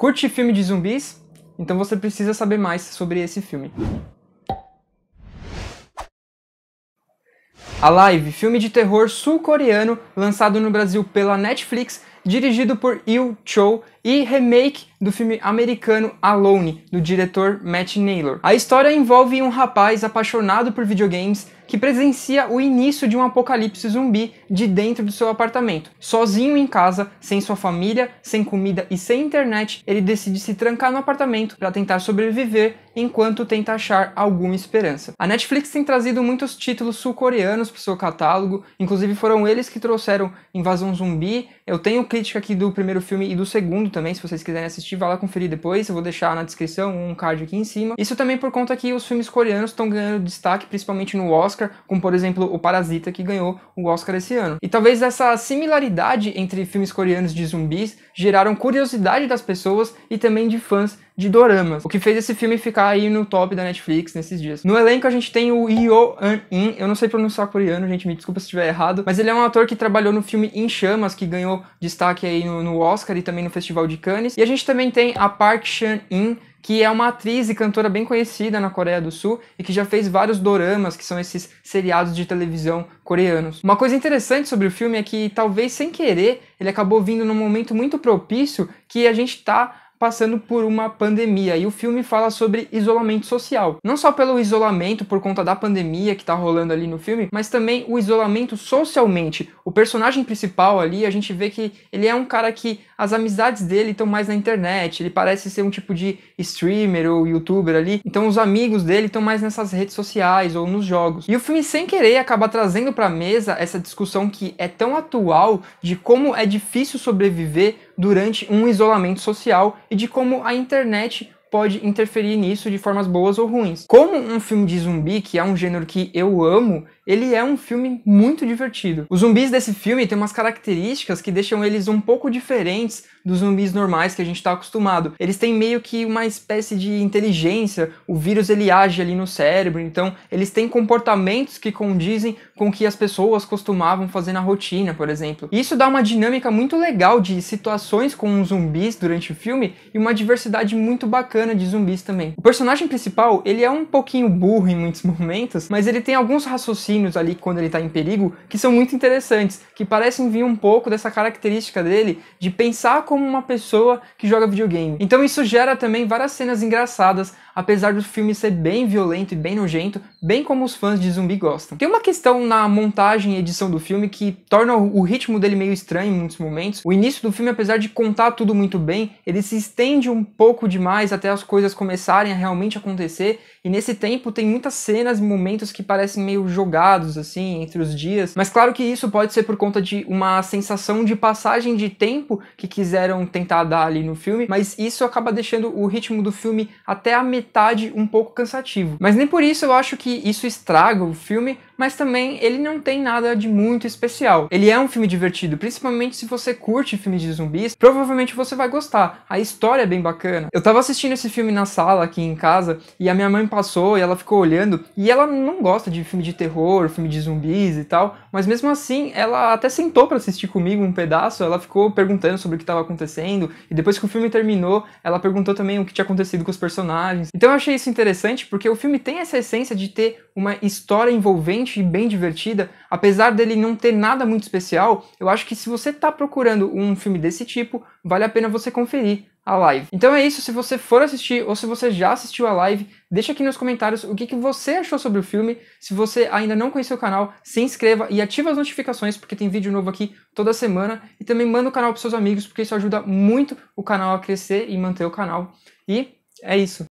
Curte filme de zumbis? Então você precisa saber mais sobre esse filme. A Live, filme de terror sul-coreano lançado no Brasil pela Netflix, dirigido por Il Cho, e remake do filme americano Alone, do diretor Matt Naylor. A história envolve um rapaz apaixonado por videogames que presencia o início de um apocalipse zumbi de dentro do seu apartamento. Sozinho em casa, sem sua família, sem comida e sem internet, ele decide se trancar no apartamento para tentar sobreviver enquanto tenta achar alguma esperança. A Netflix tem trazido muitos títulos sul-coreanos para o seu catálogo, inclusive foram eles que trouxeram Invasão Zumbi, Eu Tenho que crítica aqui do primeiro filme e do segundo também, se vocês quiserem assistir, vá lá conferir depois. Eu vou deixar na descrição um card aqui em cima. Isso também por conta que os filmes coreanos estão ganhando destaque, principalmente no Oscar, como por exemplo o Parasita, que ganhou o Oscar esse ano. E talvez essa similaridade entre filmes coreanos de zumbis geraram curiosidade das pessoas e também de fãs de doramas, o que fez esse filme ficar aí no top da Netflix nesses dias. No elenco a gente tem o Yoo An-in, eu não sei pronunciar coreano, gente, me desculpa se estiver errado, mas ele é um ator que trabalhou no filme Em Chamas, que ganhou destaque aí no, no Oscar e também no Festival de Cannes. E a gente também tem a Park Chan-in, que é uma atriz e cantora bem conhecida na Coreia do Sul e que já fez vários doramas, que são esses seriados de televisão coreanos. Uma coisa interessante sobre o filme é que, talvez sem querer, ele acabou vindo num momento muito propício que a gente tá passando por uma pandemia e o filme fala sobre isolamento social. Não só pelo isolamento por conta da pandemia que tá rolando ali no filme, mas também o isolamento socialmente. O personagem principal ali, a gente vê que ele é um cara que as amizades dele estão mais na internet, ele parece ser um tipo de streamer ou youtuber ali, então os amigos dele estão mais nessas redes sociais ou nos jogos. E o filme sem querer acaba trazendo para mesa essa discussão que é tão atual de como é difícil sobreviver durante um isolamento social e de como a internet pode interferir nisso de formas boas ou ruins. Como um filme de zumbi, que é um gênero que eu amo, ele é um filme muito divertido. Os zumbis desse filme têm umas características que deixam eles um pouco diferentes dos zumbis normais que a gente está acostumado. Eles têm meio que uma espécie de inteligência, o vírus ele age ali no cérebro, então eles têm comportamentos que condizem com o que as pessoas costumavam fazer na rotina, por exemplo. Isso dá uma dinâmica muito legal de situações com zumbis durante o filme e uma diversidade muito bacana de zumbis também. O personagem principal, ele é um pouquinho burro em muitos momentos, mas ele tem alguns raciocínios ali quando ele está em perigo que são muito interessantes, que parecem vir um pouco dessa característica dele de pensar como uma pessoa que joga videogame. Então isso gera também várias cenas engraçadas, apesar do filme ser bem violento e bem nojento, bem como os fãs de zumbi gostam. Tem uma questão na montagem e edição do filme que torna o ritmo dele meio estranho em muitos momentos. O início do filme, apesar de contar tudo muito bem, ele se estende um pouco demais até as coisas começarem a realmente acontecer, e nesse tempo tem muitas cenas e momentos que parecem meio jogados assim entre os dias, mas claro que isso pode ser por conta de uma sensação de passagem de tempo que quiseram tentar dar ali no filme, mas isso acaba deixando o ritmo do filme até a metade metade um pouco cansativo. Mas nem por isso eu acho que isso estraga o filme, mas também ele não tem nada de muito especial. Ele é um filme divertido, principalmente se você curte filmes de zumbis, provavelmente você vai gostar. A história é bem bacana. Eu tava assistindo esse filme na sala aqui em casa e a minha mãe passou e ela ficou olhando e ela não gosta de filme de terror, filme de zumbis e tal, mas mesmo assim ela até sentou para assistir comigo um pedaço, ela ficou perguntando sobre o que estava acontecendo e depois que o filme terminou, ela perguntou também o que tinha acontecido com os personagens então eu achei isso interessante porque o filme tem essa essência de ter uma história envolvente e bem divertida, apesar dele não ter nada muito especial. Eu acho que se você está procurando um filme desse tipo, vale a pena você conferir a live. Então é isso, se você for assistir ou se você já assistiu a live, deixa aqui nos comentários o que, que você achou sobre o filme. Se você ainda não conheceu o canal, se inscreva e ativa as notificações, porque tem vídeo novo aqui toda semana. E também manda o canal para seus amigos, porque isso ajuda muito o canal a crescer e manter o canal. E é isso.